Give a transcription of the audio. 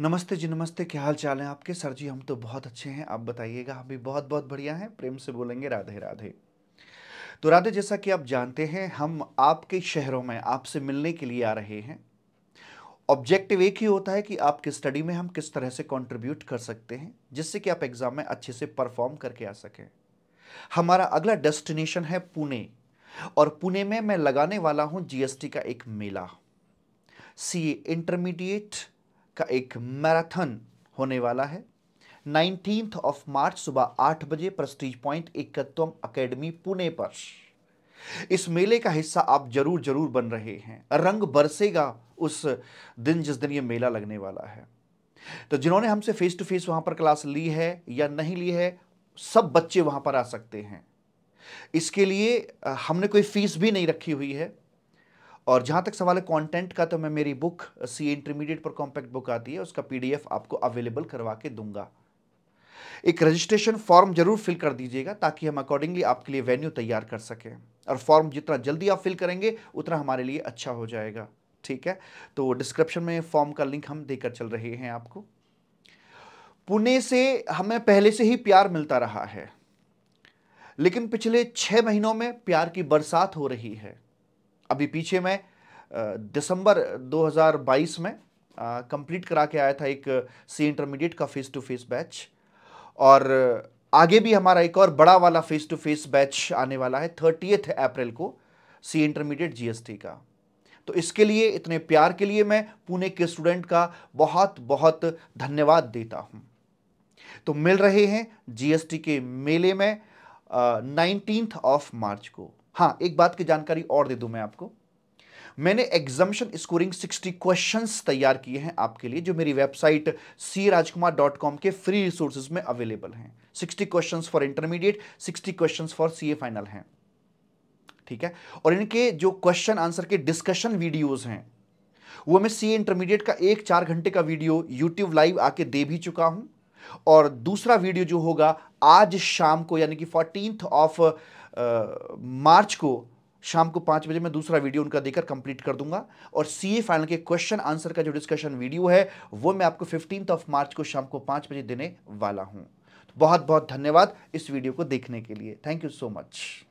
नमस्ते जी नमस्ते क्या हाल चाल है आपके सर जी हम तो बहुत अच्छे हैं आप बताइएगा हम भी बहुत बहुत बढ़िया हैं प्रेम से बोलेंगे राधे राधे तो राधे जैसा कि आप जानते हैं हम आपके शहरों में आपसे मिलने के लिए आ रहे हैं ऑब्जेक्टिव एक ही होता है कि आपके स्टडी में हम किस तरह से कॉन्ट्रीब्यूट कर सकते हैं जिससे कि आप एग्ज़ाम में अच्छे से परफॉर्म करके आ सकें हमारा अगला डेस्टिनेशन है पुणे और पुणे में मैं लगाने वाला हूँ जीएसटी का एक मेला सी इंटरमीडिएट का एक मैराथन होने वाला है नाइनटीन ऑफ मार्च सुबह आठ बजे Prestige Point Ekatvam academy Pune पर इस मेले का हिस्सा आप जरूर जरूर बन रहे हैं रंग बरसेगा उस दिन जिस दिन ये मेला लगने वाला है तो जिन्होंने हमसे फेस टू फेस वहां पर क्लास ली है या नहीं ली है सब बच्चे वहां पर आ सकते हैं इसके लिए हमने कोई फीस भी नहीं रखी हुई है और जहां तक सवाल है कंटेंट का तो मैं मेरी बुक सी इंटरमीडिएट पर कॉम्पैक्ट बुक आती है उसका पीडीएफ आपको अवेलेबल करवा के दूंगा एक रजिस्ट्रेशन फॉर्म जरूर फिल कर दीजिएगा ताकि हम अकॉर्डिंगली आपके लिए वेन्यू तैयार कर सकें और फॉर्म जितना जल्दी आप फिल करेंगे उतना हमारे लिए अच्छा हो जाएगा ठीक है तो डिस्क्रिप्शन में फॉर्म का लिंक हम देकर चल रहे हैं आपको पुणे से हमें पहले से ही प्यार मिलता रहा है लेकिन पिछले छह महीनों में प्यार की बरसात हो रही है अभी पीछे मैं दिसंबर 2022 में कंप्लीट करा के आया था एक सी इंटरमीडिएट का फेस टू फेस बैच और आगे भी हमारा एक और बड़ा वाला फेस टू फेस बैच आने वाला है थर्टीथ अप्रैल को सी इंटरमीडिएट जीएसटी का तो इसके लिए इतने प्यार के लिए मैं पुणे के स्टूडेंट का बहुत बहुत धन्यवाद देता हूं तो मिल रहे हैं जीएसटी के मेले में नाइनटीन ऑफ मार्च को हाँ एक बात की जानकारी और दे दूं मैं आपको मैंने एग्जामेशन स्कोरिंग 60 क्वेश्चंस तैयार किए हैं आपके लिए जो मेरी website C Rajkumar dot com के फ्री रिसोर्सेज में अवेलेबल हैं 60 questions for intermediate 60 questions for CA final हैं ठीक है और इनके जो क्वेश्चन आंसर के डिस्कशन वीडियोस हैं वो मैं सी इंटरमीडिएट का एक चार घंटे का वीडियो यूट्यूब लाइव आके दे भी चुका हूं और दूसरा वीडियो जो होगा आज शाम को यानी कि फोर्टीन ऑफ मार्च को शाम को पाँच बजे मैं दूसरा वीडियो उनका देकर कंप्लीट कर दूंगा और सी ए फाइनल के क्वेश्चन आंसर का जो डिस्कशन वीडियो है वो मैं आपको फिफ्टींथ ऑफ मार्च को शाम को पाँच बजे देने वाला हूँ तो बहुत बहुत धन्यवाद इस वीडियो को देखने के लिए थैंक यू सो मच